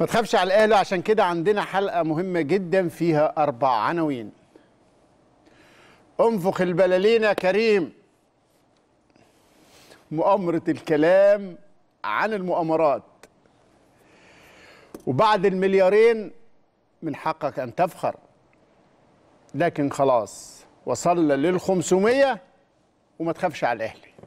ما تخافش على الاهلي عشان كده عندنا حلقه مهمه جدا فيها اربع عناوين انفخ البلالين يا كريم مؤامره الكلام عن المؤامرات وبعد المليارين من حقك ان تفخر لكن خلاص وصلنا لل 500 وما تخافش على الاهلي